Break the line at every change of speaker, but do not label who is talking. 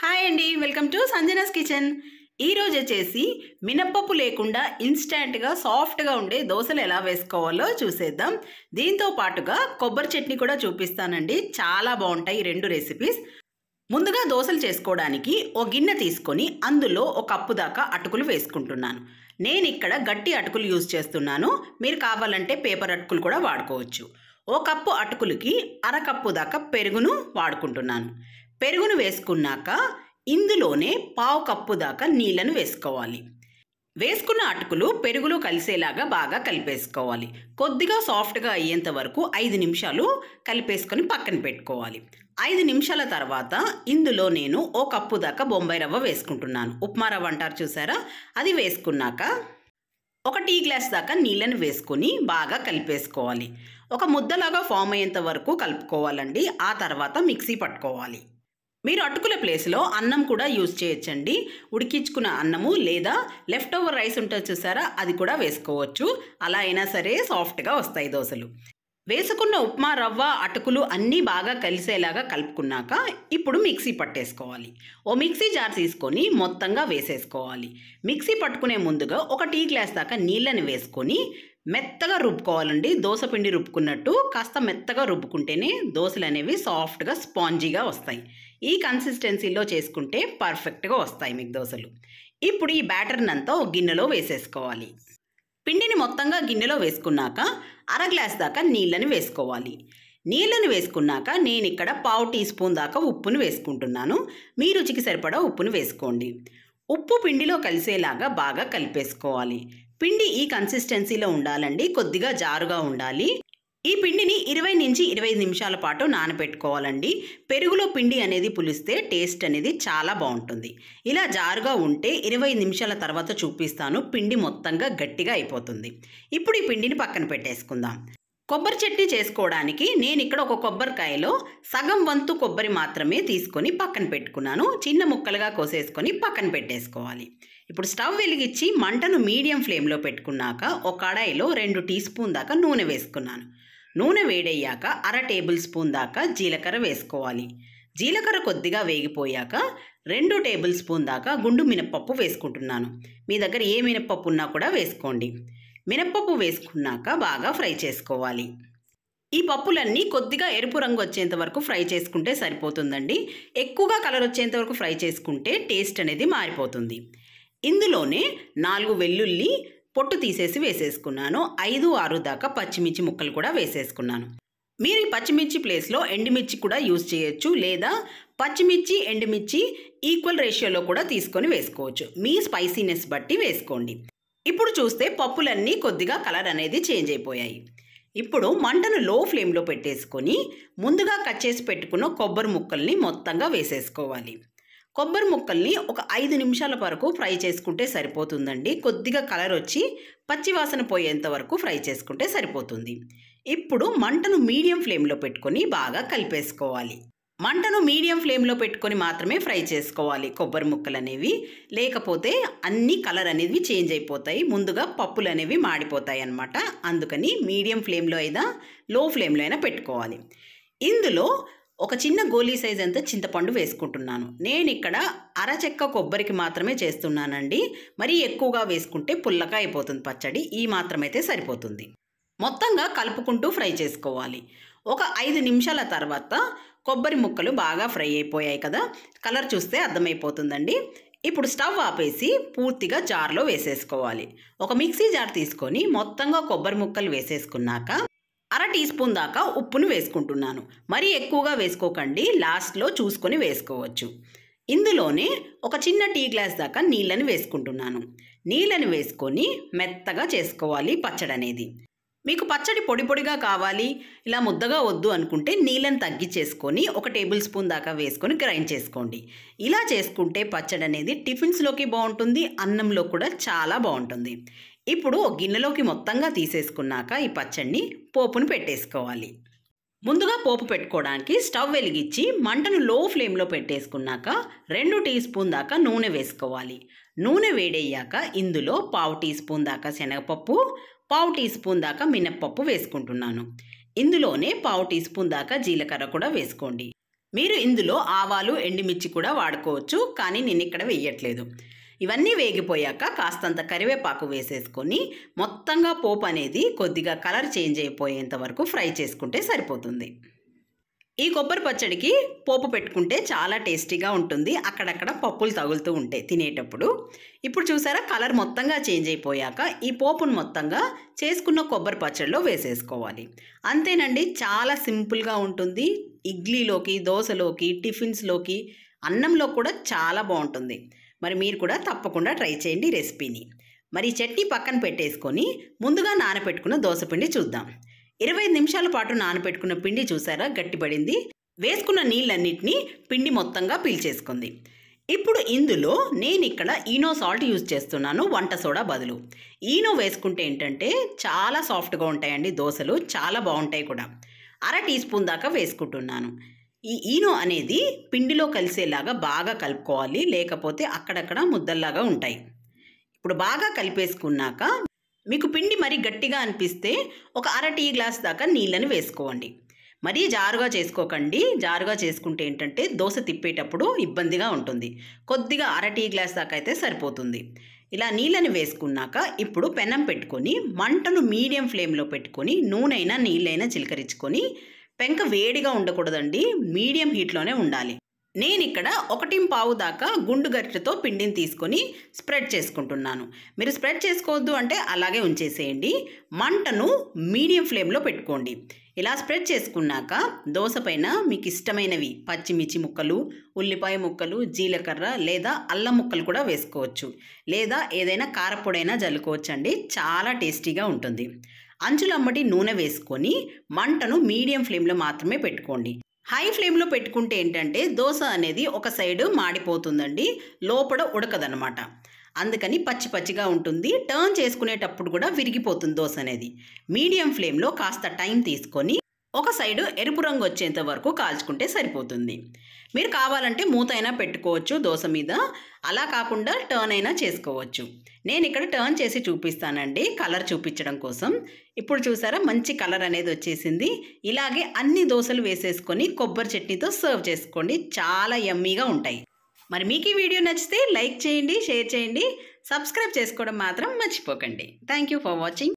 hi అండి welcome to Sanjana's kitchen ఈరోజు వచ్చేసి మినప్పప్పు లేకుండా ఇన్స్టాంట్గా సాఫ్ట్గా ఉండే దోశలు ఎలా వేసుకోవాలో చూసేద్దాం దీంతో పాటుగా కొబ్బరి చట్నీ కూడా చూపిస్తానండి చాలా బాగుంటాయి రెండు రెసిపీస్ ముందుగా దోశలు చేసుకోవడానికి ఓ గిన్నె తీసుకొని అందులో ఒక కప్పు దాకా అటుకులు వేసుకుంటున్నాను నేను ఇక్కడ గట్టి అటుకులు యూజ్ చేస్తున్నాను మీరు కావాలంటే పేపర్ అటుకులు కూడా వాడుకోవచ్చు ఓ కప్పు అటుకులకి అరకప్పు దాకా పెరుగును వాడుకుంటున్నాను పెరుగును వేసుకున్నాక ఇందులోనే పావు కప్పు దాకా నీళ్లను వేసుకోవాలి వేసుకున్న అటుకులు పెరుగులో కలిసేలాగా బాగా కలిపేసుకోవాలి కొద్దిగా సాఫ్ట్గా అయ్యేంత వరకు ఐదు నిమిషాలు కలిపేసుకొని పక్కన పెట్టుకోవాలి ఐదు నిమిషాల తర్వాత ఇందులో నేను ఓ కప్పు దాకా బొంబాయి రవ్వ వేసుకుంటున్నాను ఉప్మా రవ్వ అంటారు చూసారా అది వేసుకున్నాక ఒక టీ గ్లాస్ దాకా నీళ్ళను వేసుకొని బాగా కలిపేసుకోవాలి ఒక ముద్దలాగా ఫామ్ అయ్యేంత వరకు కలుపుకోవాలండి ఆ తర్వాత మిక్సీ పట్టుకోవాలి మీరు అటుకుల ప్లేస్లో అన్నం కూడా యూజ్ చేయొచ్చండి ఉడికించుకున్న అన్నము లేదా లెఫ్ట్ ఓవర్ రైస్ ఉంటుంది చూసారా అది కూడా వేసుకోవచ్చు అలా అయినా సరే సాఫ్ట్గా వస్తాయి దోశలు వేసుకున్న ఉప్మా రవ్వ అటుకులు అన్నీ బాగా కలిసేలాగా కలుపుకున్నాక ఇప్పుడు మిక్సీ పట్టేసుకోవాలి ఓ మిక్సీ జార్ తీసుకొని మొత్తంగా వేసేసుకోవాలి మిక్సీ పట్టుకునే ముందుగా ఒక టీ గ్లాస్ దాకా నీళ్ళని వేసుకొని మెత్తగా రుబ్బుకోవాలండి దోశ పిండి రుబ్బుకున్నట్టు కాస్త మెత్తగా రుబ్బుకుంటేనే దోశలు అనేవి సాఫ్ట్గా స్పాంజీగా వస్తాయి ఈ కన్సిస్టెన్సీలో చేసుకుంటే పర్ఫెక్ట్గా వస్తాయి మీకు దోశలు ఇప్పుడు ఈ బ్యాటర్ని అంతా ఒక గిన్నెలో వేసేసుకోవాలి పిండిని మొత్తంగా గిన్నెలో వేసుకున్నాక అర గ్లాస్ దాకా నీళ్ళని వేసుకోవాలి నీళ్ళని వేసుకున్నాక నేను ఇక్కడ పావు టీ స్పూన్ దాకా ఉప్పును వేసుకుంటున్నాను మీ రుచికి సరిపడా ఉప్పును వేసుకోండి ఉప్పు పిండిలో కలిసేలాగా బాగా కలిపేసుకోవాలి పిండి ఈ కన్సిస్టెన్సీలో ఉండాలండి కొద్దిగా జారుగా ఉండాలి ఈ పిండిని ఇరవై నుంచి ఇరవై నిమిషాల పాటు నానబెట్టుకోవాలండి పెరుగులో పిండి అనేది పులిస్తే టేస్ట్ అనేది చాలా బాగుంటుంది ఇలా జారుగా ఉంటే ఇరవై నిమిషాల తర్వాత చూపిస్తాను పిండి మొత్తంగా గట్టిగా అయిపోతుంది ఇప్పుడు ఈ పిండిని పక్కన పెట్టేసుకుందాం కొబ్బరి చట్నీ చేసుకోవడానికి నేను ఇక్కడ ఒక కొబ్బరికాయలో సగం వంతు కొబ్బరి మాత్రమే తీసుకొని పక్కన పెట్టుకున్నాను చిన్న ముక్కలుగా కోసేసుకొని పక్కన పెట్టేసుకోవాలి ఇప్పుడు స్టవ్ వెలిగించి మంటను మీడియం ఫ్లేమ్లో పెట్టుకున్నాక ఒక కడాయిలో రెండు టీ స్పూన్ దాకా నూనె వేసుకున్నాను నూనె వేడయ్యాక అర టేబుల్ స్పూన్ దాకా జీలకర్ర వేసుకోవాలి జీలకర్ర కొద్దిగా వేగిపోయాక రెండు టేబుల్ స్పూన్ దాకా గుండు మినపప్పు వేసుకుంటున్నాను మీ దగ్గర ఏ మినపప్పు ఉన్నా కూడా వేసుకోండి మినప్పప్పు వేసుకున్నాక బాగా ఫ్రై చేసుకోవాలి ఈ పప్పులన్నీ కొద్దిగా ఎరుపు రంగు వచ్చేంత వరకు ఫ్రై చేసుకుంటే సరిపోతుందండి ఎక్కువగా కలర్ వచ్చేంత వరకు ఫ్రై చేసుకుంటే టేస్ట్ అనేది మారిపోతుంది ఇందులోనే నాలుగు వెల్లుల్లి పొట్టు తీసేసి వేసేసుకున్నాను ఐదు ఆరు దాకా పచ్చిమిర్చి ముక్కలు కూడా వేసేసుకున్నాను మీరు ఈ పచ్చిమిర్చి ప్లేస్లో ఎండుమిర్చి కూడా యూజ్ చేయొచ్చు లేదా పచ్చిమిర్చి ఎండుమిర్చి ఈక్వల్ రేషియోలో కూడా తీసుకొని వేసుకోవచ్చు మీ స్పైసీనెస్ బట్టి వేసుకోండి ఇప్పుడు చూస్తే పప్పులన్నీ కొద్దిగా కలర్ అనేది చేంజ్ అయిపోయాయి ఇప్పుడు మంటను లో ఫ్లేమ్లో పెట్టేసుకొని ముందుగా కట్ చేసి పెట్టుకున్న కొబ్బరి ముక్కల్ని మొత్తంగా వేసేసుకోవాలి కొబ్బరి ముక్కల్ని ఒక ఐదు నిమిషాల వరకు ఫ్రై చేసుకుంటే సరిపోతుందండి కొద్దిగా కలర్ వచ్చి పచ్చివాసన పోయేంత వరకు ఫ్రై చేసుకుంటే సరిపోతుంది ఇప్పుడు మంటను మీడియం ఫ్లేమ్లో పెట్టుకొని బాగా కలిపేసుకోవాలి మంటను మీడియం ఫ్లేమ్లో పెట్టుకొని మాత్రమే ఫ్రై చేసుకోవాలి కొబ్బరి ముక్కలు అనేవి లేకపోతే అన్ని కలర్ అనేవి చేంజ్ అయిపోతాయి ముందుగా పప్పులు అనేవి మాడిపోతాయి అన్నమాట అందుకని మీడియం ఫ్లేమ్లో అయినా లో ఫ్లేమ్లో అయినా పెట్టుకోవాలి ఇందులో ఒక చిన్న గోలీ సైజ్ అంత చింతపండు వేసుకుంటున్నాను నేను ఇక్కడ అరచెక్క కొబ్బరికి మాత్రమే చేస్తున్నానండి మరీ ఎక్కువగా వేసుకుంటే పుల్లగా అయిపోతుంది పచ్చడి ఈ మాత్రమైతే సరిపోతుంది మొత్తంగా కలుపుకుంటూ ఫ్రై చేసుకోవాలి ఒక ఐదు నిమిషాల తర్వాత కొబ్బరి ముక్కలు బాగా ఫ్రై అయిపోయాయి కదా కలర్ చూస్తే అర్థమైపోతుందండి ఇప్పుడు స్టవ్ ఆపేసి పూర్తిగా జార్లో వేసేసుకోవాలి ఒక మిక్సీ జార్ తీసుకొని మొత్తంగా కొబ్బరి ముక్కలు వేసేసుకున్నాక అర టీ స్పూన్ దాకా ఉప్పును వేసుకుంటున్నాను మరీ ఎక్కువగా వేసుకోకండి లాస్ట్లో చూసుకొని వేసుకోవచ్చు ఇందులోనే ఒక చిన్న టీ గ్లాస్ దాకా నీళ్ళని వేసుకుంటున్నాను నీళ్ళని వేసుకొని మెత్తగా చేసుకోవాలి పచ్చడి అనేది మీకు పచ్చడి పొడి పొడిగా కావాలి ఇలా ముద్దగా వద్దు అనుకుంటే నీళ్ళని తగ్గి చేసుకొని ఒక టేబుల్ స్పూన్ దాకా వేసుకొని గ్రైండ్ చేసుకోండి ఇలా చేసుకుంటే పచ్చడి అనేది టిఫిన్స్లోకి బాగుంటుంది అన్నంలో కూడా చాలా బాగుంటుంది ఇప్పుడు గిన్నెలోకి మొత్తంగా తీసేసుకున్నాక ఈ పచ్చడిని పోపును పెట్టేసుకోవాలి ముందుగా పోపు పెట్టుకోవడానికి స్టవ్ వెలిగించి మంటను లో ఫ్లేమ్లో పెట్టేసుకున్నాక రెండు టీ స్పూన్ దాకా నూనె వేసుకోవాలి నూనె వేడయ్యాక ఇందులో పావు టీ స్పూన్ దాకా శనగపప్పు పావు టీ స్పూన్ దాకా మినప్పప్పు వేసుకుంటున్నాను ఇందులోనే పావు టీ స్పూన్ దాకా జీలకర్ర కూడా వేసుకోండి మీరు ఇందులో ఆవాలు ఎండుమిర్చి కూడా వాడుకోవచ్చు కానీ నేను ఇక్కడ వేయట్లేదు ఇవన్నీ వేగిపోయాక కాస్తంత కరివేపాకు వేసేసుకొని మొత్తంగా పోపు అనేది కొద్దిగా కలర్ చేంజ్ అయిపోయేంత వరకు ఫ్రై చేసుకుంటే సరిపోతుంది ఈ కొబ్బరి పచ్చడికి పోపు పెట్టుకుంటే చాలా టేస్టీగా ఉంటుంది అక్కడక్కడ పప్పులు తగులుతూ ఉంటాయి తినేటప్పుడు ఇప్పుడు చూసారా కలర్ మొత్తంగా చేంజ్ అయిపోయాక ఈ పోపును మొత్తంగా చేసుకున్న కొబ్బరి పచ్చడిలో వేసేసుకోవాలి అంతేనండి చాలా సింపుల్గా ఉంటుంది ఇడ్లీలోకి దోశలోకి టిఫిన్స్లోకి అన్నంలో కూడా చాలా బాగుంటుంది మరి మీరు కూడా తప్పకుండా ట్రై చేయండి రెసిపీని మరి చట్నీ పక్కన పెట్టేసుకొని ముందుగా నానబెట్టుకున్న దోశపిండి చూద్దాం ఇరవై నిమిషాల పాటు నానబెట్టుకున్న పిండి చూసారా గట్టిపడింది వేసుకున్న నీళ్ళన్నిటినీ పిండి మొత్తంగా పీల్చేసుకుంది ఇప్పుడు ఇందులో నేను ఇక్కడ ఈనో సాల్ట్ యూజ్ చేస్తున్నాను వంట సోడా బదులు ఈనో వేసుకుంటే ఏంటంటే చాలా సాఫ్ట్గా ఉంటాయండి దోశలు చాలా బాగుంటాయి కూడా అర టీ స్పూన్ దాకా వేసుకుంటున్నాను ఈ ఈనో అనేది పిండిలో కలిసేలాగా బాగా కలుపుకోవాలి లేకపోతే అక్కడక్కడ ముద్దల్లాగా ఉంటాయి ఇప్పుడు బాగా కలిపేసుకున్నాక మీకు పిండి మరీ గట్టిగా అనిపిస్తే ఒక అర టీ గ్లాస్ దాకా నీళ్ళని వేసుకోండి మరీ జారుగా చేసుకోకండి జారుగా చేసుకుంటే ఏంటంటే దోశ తిప్పేటప్పుడు ఇబ్బందిగా ఉంటుంది కొద్దిగా అర టీ గ్లాస్ దాకా అయితే సరిపోతుంది ఇలా నీళ్ళని వేసుకున్నాక ఇప్పుడు పెనం పెట్టుకొని మంటను మీడియం ఫ్లేమ్లో పెట్టుకొని నూనెయినా నీళ్ళైనా చిలకరించుకొని పెంక వేడిగా ఉండకూడదండి మీడియం హీట్లోనే ఉండాలి నేను ఇక్కడ పావు దాకా గుండు గరిటెతో పిండిని తీసుకొని స్ప్రెడ్ చేసుకుంటున్నాను మీరు స్ప్రెడ్ చేసుకోవద్దు అంటే అలాగే ఉంచేసేయండి మంటను మీడియం ఫ్లేమ్లో పెట్టుకోండి ఇలా స్ప్రెడ్ చేసుకున్నాక దోశ పైన మీకు ఇష్టమైనవి పచ్చిమిర్చి ముక్కలు ఉల్లిపాయ ముక్కలు జీలకర్ర లేదా అల్లం ముక్కలు కూడా వేసుకోవచ్చు లేదా ఏదైనా కారపొడైనా జల్లుకోవచ్చు అండి చాలా టేస్టీగా ఉంటుంది అంచులమ్మటి నూనె వేసుకొని మంటను మీడియం ఫ్లేమ్లో మాత్రమే పెట్టుకోండి హై ఫ్లేమ్లో పెట్టుకుంటే ఏంటంటే దోశ అనేది ఒక సైడ్ మాడిపోతుందండి లోపల ఉడకదనమాట అందుకని పచ్చి పచ్చిగా ఉంటుంది టర్న్ చేసుకునేటప్పుడు కూడా విరిగిపోతుంది దోశ అనేది మీడియం ఫ్లేమ్లో కాస్త టైం తీసుకొని ఒక సైడు ఎరుపు రంగు వచ్చేంత వరకు కాల్చుకుంటే సరిపోతుంది మీరు కావాలంటే మూత అయినా పెట్టుకోవచ్చు దోశ మీద అలా కాకుండా టర్న్ అయినా చేసుకోవచ్చు నేను ఇక్కడ టర్న్ చేసి చూపిస్తానండి కలర్ చూపించడం కోసం ఇప్పుడు చూసారా మంచి కలర్ అనేది వచ్చేసింది ఇలాగే అన్ని దోశలు వేసేసుకొని కొబ్బరి చట్నీతో సర్వ్ చేసుకోండి చాలా ఎమ్మీగా ఉంటాయి మరి మీకు ఈ వీడియో నచ్చితే లైక్ చేయండి షేర్ చేయండి సబ్స్క్రైబ్ చేసుకోవడం మాత్రం మర్చిపోకండి థ్యాంక్ యూ ఫర్ వాచింగ్